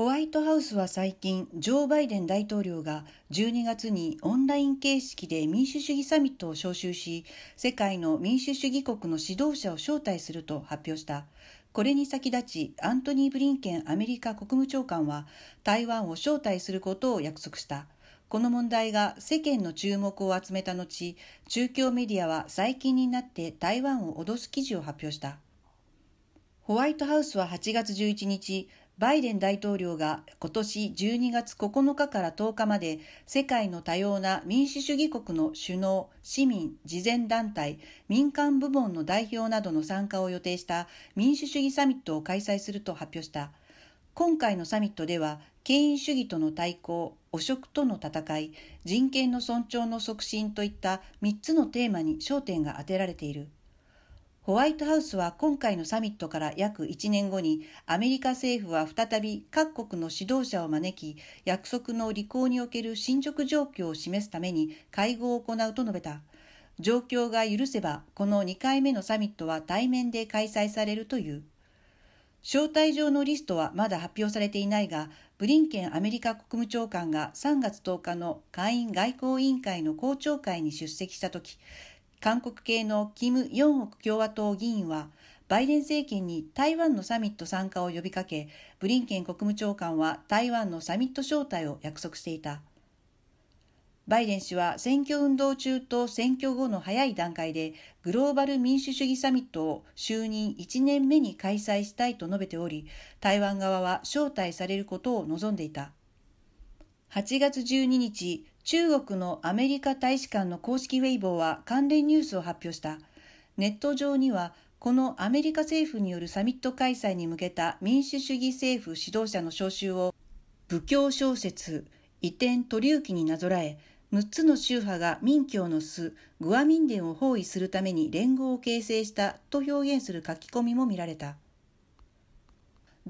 ホワイトハウスは最近、ジョー・バイデン大統領が12月にオンライン形式で民主主義サミットを招集し、世界の民主主義国の指導者を招待すると発表した。これに先立ち、アントニー・ブリンケンアメリカ国務長官は台湾を招待することを約束した。この問題が世間の注目を集めた後、中共メディアは最近になって台湾を脅す記事を発表した。ホワイトハウスは8月11日、バイデン大統領が今年12月9日から10日まで世界の多様な民主主義国の首脳、市民、慈善団体、民間部門の代表などの参加を予定した民主主義サミットを開催すると発表した。今回のサミットでは、権威主義との対抗、汚職との戦い、人権の尊重の促進といった3つのテーマに焦点が当てられている。ホワイトハウスは今回のサミットから約1年後にアメリカ政府は再び各国の指導者を招き約束の履行における進捗状況を示すために会合を行うと述べた状況が許せばこの2回目のサミットは対面で開催されるという招待状のリストはまだ発表されていないが、ブリンケンアメリカ国務長官が3月10日の下院外交委員会の公聴会に出席したとき、韓国系のキム・ヨンオク共和党議員は、バイデン政権に台湾のサミット参加を呼びかけ、ブリンケン国務長官は台湾のサミット招待を約束していた。バイデン氏は選挙運動中と選挙後の早い段階でグローバル民主主義サミットを就任1年目に開催したいと述べており、台湾側は招待されることを望んでいた。8月12日、中国のアメリカ大使館の公式ウェイボーは関連ニュースを発表した。ネット上には、このアメリカ政府によるサミット開催に向けた民主主義政府指導者の招集を、武教小説、移転取り行きになぞらえ、6つの宗派が民教の巣、グアミンンを包囲するために連合を形成したと表現する書き込みも見られた。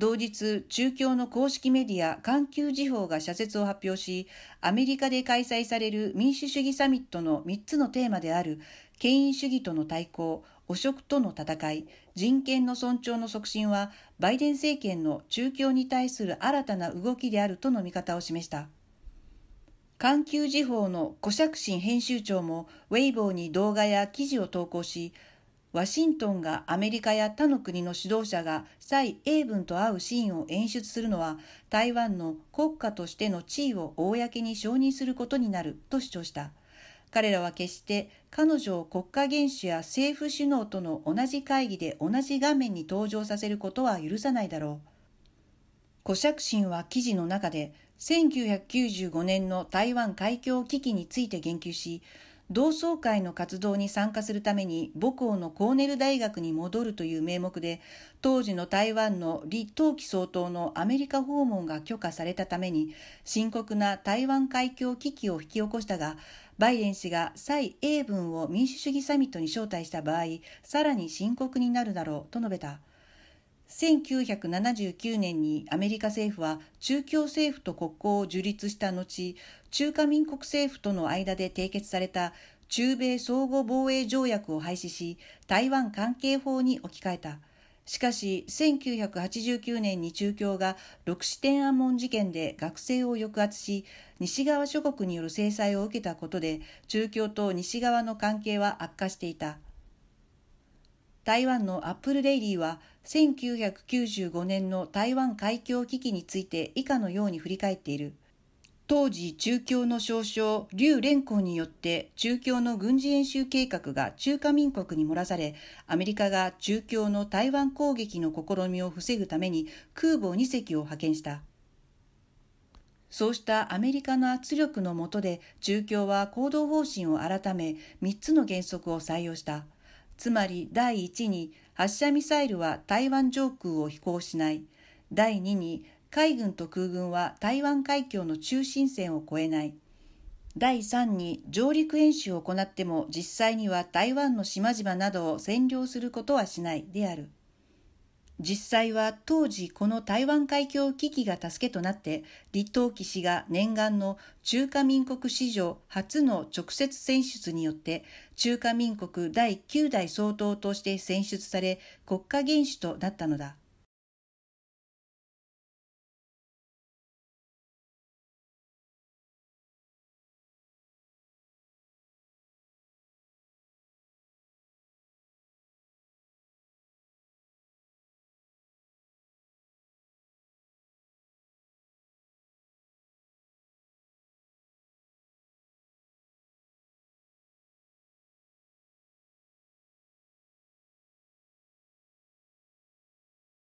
同日、中共の公式メディア環球時報が社説を発表し、アメリカで開催される民主主義サミットの3つのテーマである、権威主義との対抗、汚職との戦い、人権の尊重の促進は、バイデン政権の中共に対する新たな動きであるとの見方を示した。環球時報の古釈新編集長も、ウェイボーに動画や記事を投稿し、ワシントンがアメリカや他の国の指導者が蔡英文と会うシーンを演出するのは台湾の国家としての地位を公に承認することになると主張した。彼らは決して彼女を国家元首や政府首脳との同じ会議で同じ画面に登場させることは許さないだろう。古釈神は記事の中で1995年の台湾海峡危機について言及し、同窓会の活動に参加するために母校のコーネル大学に戻るという名目で当時の台湾の李登輝総統のアメリカ訪問が許可されたために深刻な台湾海峡危機を引き起こしたがバイデン氏が蔡英文を民主主義サミットに招待した場合さらに深刻になるだろうと述べた。1979年にアメリカ政府は中共政府と国交を樹立した後、中華民国政府との間で締結された中米相互防衛条約を廃止し、台湾関係法に置き換えた。しかし、1989年に中共が六四天安門事件で学生を抑圧し、西側諸国による制裁を受けたことで、中共と西側の関係は悪化していた。台湾のアップルレイリーは1995年の台湾海峡危機について以下のように振り返っている。当時、中共の少将、劉連光によって中共の軍事演習計画が中華民国に漏らされ、アメリカが中共の台湾攻撃の試みを防ぐために空母2隻を派遣した。そうしたアメリカの圧力の下で中共は行動方針を改め3つの原則を採用した。つまり第1に発射ミサイルは台湾上空を飛行しない第2に海軍と空軍は台湾海峡の中心線を越えない第3に上陸演習を行っても実際には台湾の島々などを占領することはしないである。実際は当時この台湾海峡危機が助けとなって李登輝氏が念願の中華民国史上初の直接選出によって中華民国第9代総統として選出され国家元首となったのだ。